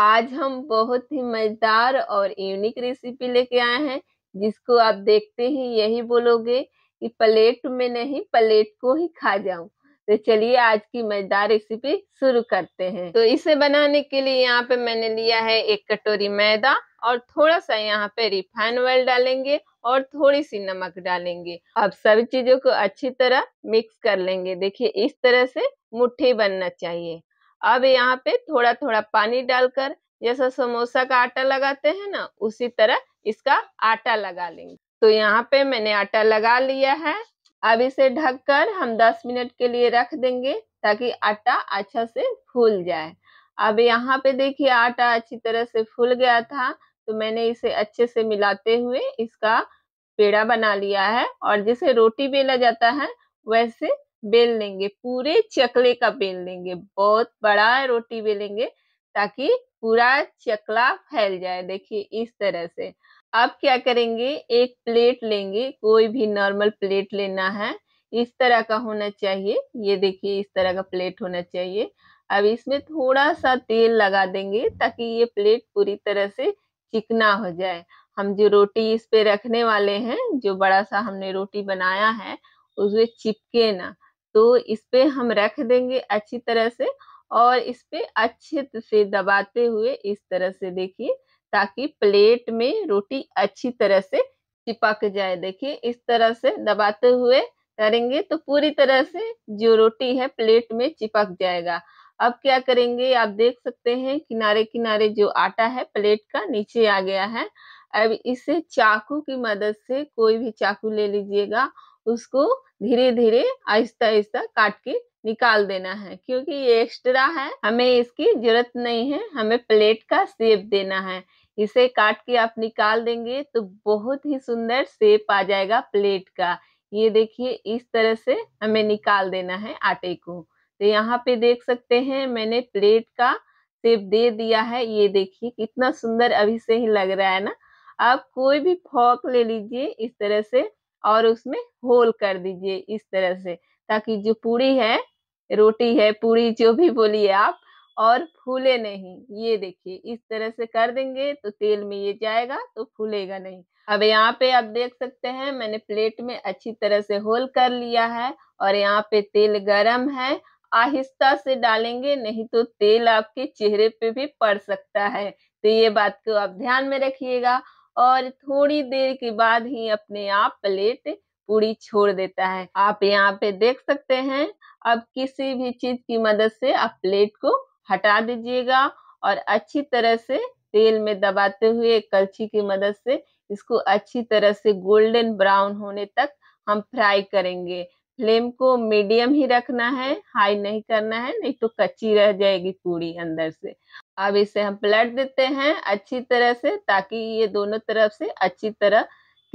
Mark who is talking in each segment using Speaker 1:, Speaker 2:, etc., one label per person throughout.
Speaker 1: आज हम बहुत ही मज़ेदार और यूनिक रेसिपी लेके आए हैं जिसको आप देखते ही यही बोलोगे कि प्लेट में नहीं प्लेट को ही खा जाऊं तो चलिए आज की मज़ेदार रेसिपी शुरू करते हैं तो इसे बनाने के लिए यहाँ पे मैंने लिया है एक कटोरी मैदा और थोड़ा सा यहाँ पे रिफाइन ऑयल डालेंगे और थोड़ी सी नमक डालेंगे अब सभी चीजों को अच्छी तरह मिक्स कर लेंगे देखिए इस तरह से मुट्ठी बनना चाहिए अब यहाँ पे थोड़ा थोड़ा पानी डालकर जैसा समोसा का आटा लगाते हैं ना उसी तरह इसका आटा लगा लेंगे तो यहाँ पे मैंने आटा लगा लिया है अब इसे ढककर हम 10 मिनट के लिए रख देंगे ताकि आटा अच्छा से फूल जाए अब यहाँ पे देखिए आटा अच्छी तरह से फूल गया था तो मैंने इसे अच्छे से मिलाते हुए इसका पेड़ा बना लिया है और जिसे रोटी बेला जाता है वैसे बेल लेंगे पूरे चकले का बेल लेंगे बहुत बड़ा रोटी बेलेंगे ताकि पूरा चकला फैल जाए देखिए इस तरह से अब क्या करेंगे एक प्लेट लेंगे कोई भी नॉर्मल प्लेट लेना है इस तरह का होना चाहिए ये देखिए इस तरह का प्लेट होना चाहिए अब इसमें थोड़ा सा तेल लगा देंगे ताकि ये प्लेट पूरी तरह से चिकना हो जाए हम जो रोटी इस पे रखने वाले हैं जो बड़ा सा हमने रोटी बनाया है उसमें चिपके ना तो इस पे हम रख देंगे अच्छी तरह से और इस पे अच्छे से दबाते हुए इस तरह से देखिए ताकि प्लेट में रोटी अच्छी तरह से चिपक जाए देखिए इस तरह से दबाते हुए करेंगे तो पूरी तरह से जो रोटी है प्लेट में चिपक जाएगा अब क्या करेंगे आप देख सकते हैं किनारे किनारे जो आटा है प्लेट का नीचे आ गया है अब इसे चाकू की मदद से कोई भी चाकू ले लीजिएगा उसको धीरे धीरे आहिस्ता आहिस्ता काट के निकाल देना है क्योंकि ये एक्स्ट्रा है हमें इसकी जरूरत नहीं है हमें प्लेट का सेप देना है इसे काट के आप निकाल देंगे तो बहुत ही सुंदर सेप आ जाएगा प्लेट का ये देखिए इस तरह से हमें निकाल देना है आटे को तो यहाँ पे देख सकते हैं मैंने प्लेट का सेप दे दिया है ये देखिए कितना सुंदर अभी से ही लग रहा है ना आप कोई भी फॉक ले लीजिए इस तरह से और उसमें होल कर दीजिए इस तरह से ताकि जो पूरी है रोटी है पूरी जो भी बोलिए आप और फूले नहीं ये देखिए इस तरह से कर देंगे तो तेल में ये जाएगा तो फूलेगा नहीं अब यहाँ पे आप देख सकते हैं मैंने प्लेट में अच्छी तरह से होल कर लिया है और यहाँ पे तेल गरम है आहिस्ता से डालेंगे नहीं तो तेल आपके चेहरे पे भी पड़ सकता है तो ये बात को आप ध्यान में रखिएगा और थोड़ी देर के बाद ही अपने आप प्लेट पूरी छोड़ देता है आप यहाँ पे देख सकते हैं अब किसी भी चीज की मदद से आप प्लेट को हटा दीजिएगा और अच्छी तरह से तेल में दबाते हुए कलछी की मदद से इसको अच्छी तरह से गोल्डन ब्राउन होने तक हम फ्राई करेंगे फ्लेम को मीडियम ही रखना है हाई नहीं करना है नहीं तो कच्ची रह जाएगी पूरी अंदर से अब इसे हम पलट देते हैं अच्छी तरह से ताकि ये दोनों तरफ से अच्छी तरह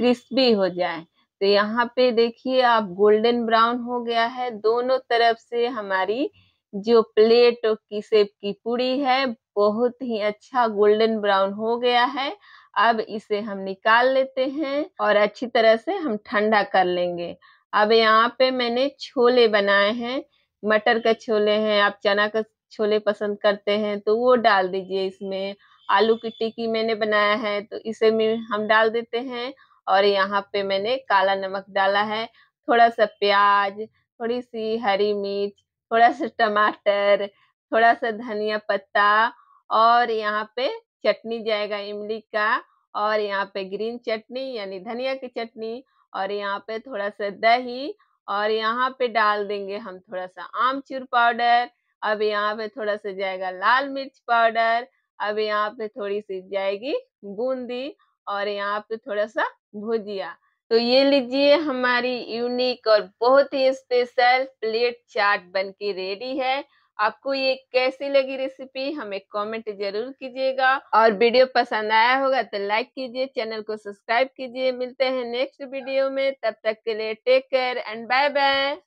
Speaker 1: क्रिस्पी हो जाए तो यहाँ पे देखिए आप गोल्डन ब्राउन हो गया है दोनों तरफ से हमारी जो प्लेट की सेब की पूड़ी है बहुत ही अच्छा गोल्डन ब्राउन हो गया है अब इसे हम निकाल लेते हैं और अच्छी तरह से हम ठंडा कर लेंगे अब यहाँ पे मैंने छोले बनाए हैं मटर का छोले हैं आप चना का छोले पसंद करते हैं तो वो डाल दीजिए इसमें आलू की टिक्की मैंने बनाया है तो इसे में हम डाल देते हैं और यहाँ पे मैंने काला नमक डाला है थोड़ा सा प्याज थोड़ी सी हरी मिर्च थोड़ा सा टमाटर थोड़ा सा धनिया पत्ता और यहाँ पे चटनी जाएगा इमली का और यहाँ पे ग्रीन चटनी यानी धनिया की चटनी और यहाँ पे थोड़ा सा दही और यहाँ पे डाल देंगे हम थोड़ा सा आमचूर पाउडर अब यहाँ पे थोड़ा सा जाएगा लाल मिर्च पाउडर अब यहाँ पे थोड़ी सी जाएगी बूंदी और यहाँ पे थोड़ा सा भुजिया तो ये लीजिए हमारी यूनिक और बहुत ही स्पेशल प्लेट चाट बनके रेडी है आपको ये कैसी लगी रेसिपी हमें कमेंट जरूर कीजिएगा और वीडियो पसंद आया होगा तो लाइक कीजिए चैनल को सब्सक्राइब कीजिए मिलते हैं नेक्स्ट वीडियो में तब तक के लिए take care and bye bye